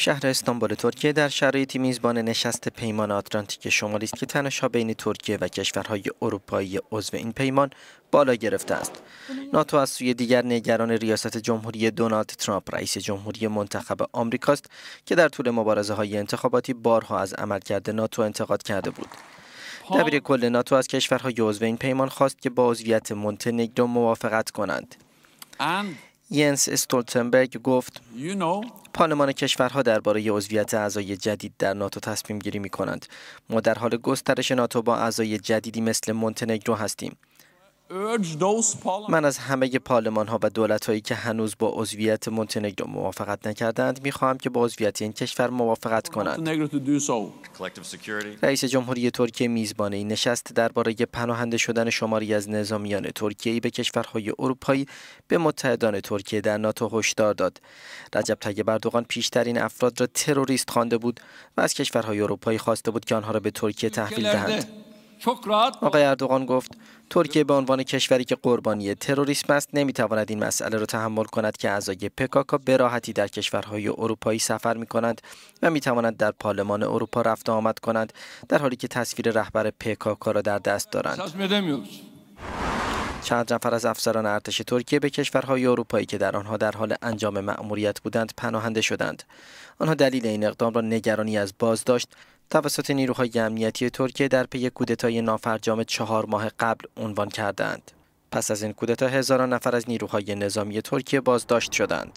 شهر استانبول ترکیه در شرایطی میزبان نشست پیمان آتلانتیک شمالی است که تنشها بین ترکیه و کشورهای اروپایی عضو این پیمان بالا گرفته است ناتو از سوی دیگر نگران ریاست جمهوری دونالد ترامپ رئیس جمهوری منتخب آمریکا است که در طول مبارزه های انتخاباتی بارها از عملکرد ناتو انتقاد کرده بود خب. دبیر کل ناتو از کشورهای عضو این پیمان خواست که با عضویت مونتنگرو موافقت کنند ینس استولتنبرگ گفت پارلمان کشورها درباره عضویت اعضای جدید در ناتو تصمیم گیری می کنند. ما در حال گسترش ناتو با اعضای جدیدی مثل مونتنگرو هستیم. من از همه پارلمان ها و دولت هایی که هنوز با عضویت مونتنگرو موافقت نکردند می خواهم که با عضویت این کشور موافقت کنند. رئیس جمهوری ترکیه میزبان این نشست درباره پناهنده شدن شماری از نظامیان ترکیه به کشورهای اروپایی به متحدان ترکیه در ناتو هشدار داد. رجب طیب اردوغان این افراد را تروریست خوانده بود و از کشورهای اروپایی خواسته بود که آنها را به ترکیه تحویل دهند. آقای اردوغان گفت ترکیه به عنوان کشوری که قربانی تروریسم است نمیتواند این مسئله را تحمل کند که اعضای پکاکا به راحتی در کشورهای اروپایی سفر می کنند و می توانند در پارلمان اروپا رفت آمد کنند در حالی که تصویر رهبر پکاکا را در دست دارند چند نفر از افسران ارتش ترکیه به کشورهای اروپایی که در آنها در حال انجام مأموریت بودند پناهنده شدند آنها دلیل این اقدام را نگرانی از بازداشت توسط نیروهای امنیتی ترکیه در پی کودتای نافرجام چهار ماه قبل عنوان کردند. پس از این کودتا هزاران نفر از نیروهای نظامی ترکیه بازداشت شدند.